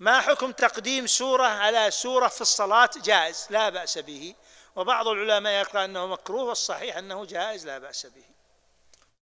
ما حكم تقديم سورة على سورة في الصلاة جائز لا بأس به وبعض العلماء يقرأ أنه مكروه والصحيح أنه جائز لا بأس به